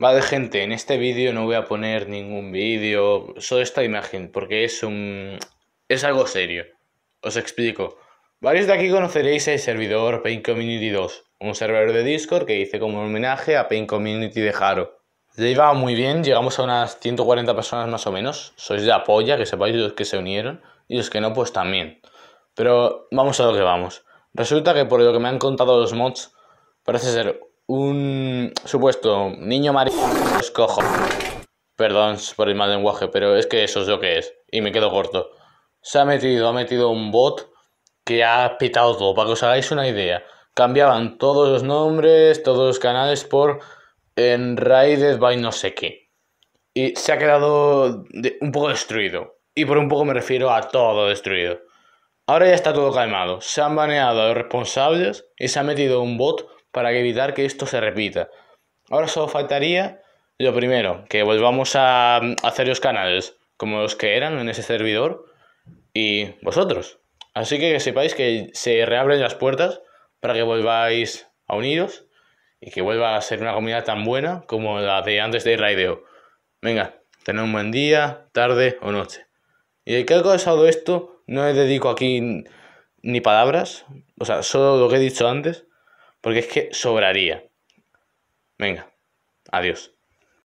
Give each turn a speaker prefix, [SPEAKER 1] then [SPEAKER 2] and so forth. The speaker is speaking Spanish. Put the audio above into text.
[SPEAKER 1] Vale, de gente, en este vídeo no voy a poner ningún vídeo, solo esta imagen, porque es un... es algo serio. Os explico. Varios de aquí conoceréis el servidor Paint Community 2, un servidor de Discord que hice como homenaje a Paint Community de Haro. Ya iba muy bien, llegamos a unas 140 personas más o menos. Sois de apoya, que sepáis los que se unieron, y los que no, pues también. Pero vamos a lo que vamos. Resulta que por lo que me han contado los mods, parece ser un supuesto niño es cojo. Perdón por el mal lenguaje, pero es que eso es lo que es. Y me quedo corto. Se ha metido, ha metido un bot que ha pitado todo. Para que os hagáis una idea. Cambiaban todos los nombres, todos los canales por ...en Enraided by no sé qué. Y se ha quedado un poco destruido. Y por un poco me refiero a todo destruido. Ahora ya está todo calmado. Se han baneado a los responsables y se ha metido un bot para evitar que esto se repita. Ahora solo faltaría lo primero, que volvamos a mm, hacer los canales como los que eran en ese servidor y vosotros. Así que, que sepáis que se reabren las puertas para que volváis a uniros y que vuelva a ser una comunidad tan buena como la de antes de Raideo. Venga, tened un buen día, tarde o noche. Y el que ha causado esto, no le dedico aquí ni palabras, o sea, solo lo que
[SPEAKER 2] he dicho antes, porque es que sobraría. Venga, adiós.